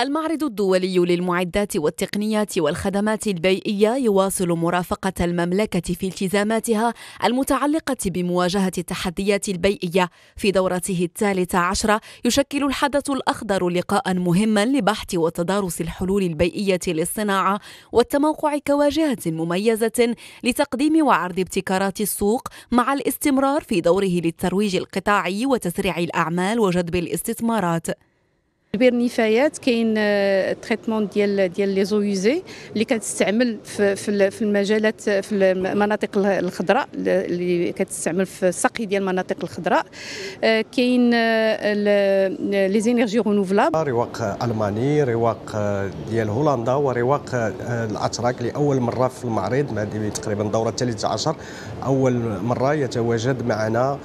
المعرض الدولي للمعدات والتقنيات والخدمات البيئية يواصل مرافقة المملكة في التزاماتها المتعلقة بمواجهة التحديات البيئية في دورته الثالثة عشرة يشكل الحدث الأخضر لقاء مهما لبحث وتدارس الحلول البيئية للصناعة والتموقع كواجهة مميزة لتقديم وعرض ابتكارات السوق مع الاستمرار في دوره للترويج القطاعي وتسريع الأعمال وجذب الاستثمارات كبير نفايات كاين تريتمون آه، ديال ديال لي زويزي اللي كتستعمل في في المجالات في المناطق الخضراء اللي كتستعمل في السقي ديال المناطق الخضراء آه، كاين لي زينيرجي رونوفلاب رواق الماني رواق آه، ديال هولندا ورواق الاتراك لاول مره في المعرض هذه تقريبا الدوره الثالثه عشر اول مره يتواجد معنا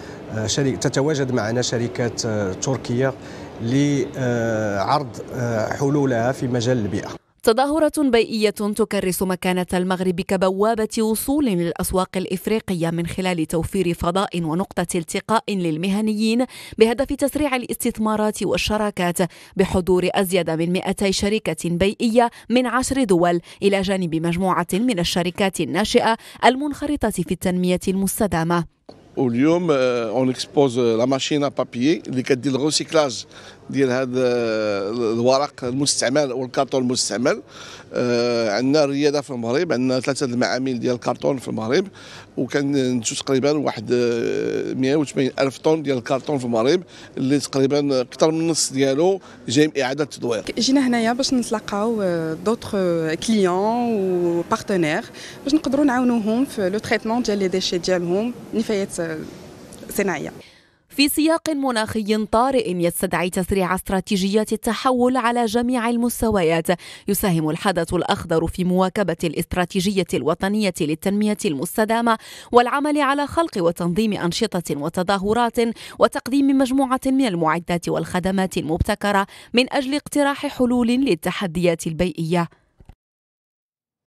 شريك تتواجد معنا شركات تركيه لعرض آه، حلولها في مجال البيئة تظاهرة بيئية تكرس مكانة المغرب كبوابة وصول للأسواق الإفريقية من خلال توفير فضاء ونقطة التقاء للمهنيين بهدف تسريع الاستثمارات والشراكات بحضور أزيد من 200 شركة بيئية من عشر دول إلى جانب مجموعة من الشركات الناشئة المنخرطة في التنمية المستدامة واليوم اون اكسبوز لا ا بابيي اللي كدير الروسيكلاج ديال هذا آه، الورق المستعمل والكرتون المستعمل آه، عندنا الرياده في المغرب عندنا ثلاثه المعامل ديال الكرتون في المغرب وكننتجو تقريبا واحد 180 آه، الف طن ديال الكرتون في المغرب اللي تقريبا اكثر من النص ديالو جاي من اعاده التدوير جينا هنايا باش نتلاقاو دوطخ كليون وبارتنير باش نقدروا نعاونوهم في لو تريتمون ديال لي ديشي ديالهم نفايات صناعيه في سياق مناخي طارئ يستدعي تسريع استراتيجيات التحول على جميع المستويات يساهم الحدث الاخضر في مواكبه الاستراتيجيه الوطنيه للتنميه المستدامه والعمل على خلق وتنظيم انشطه وتظاهرات وتقديم مجموعه من المعدات والخدمات المبتكره من اجل اقتراح حلول للتحديات البيئيه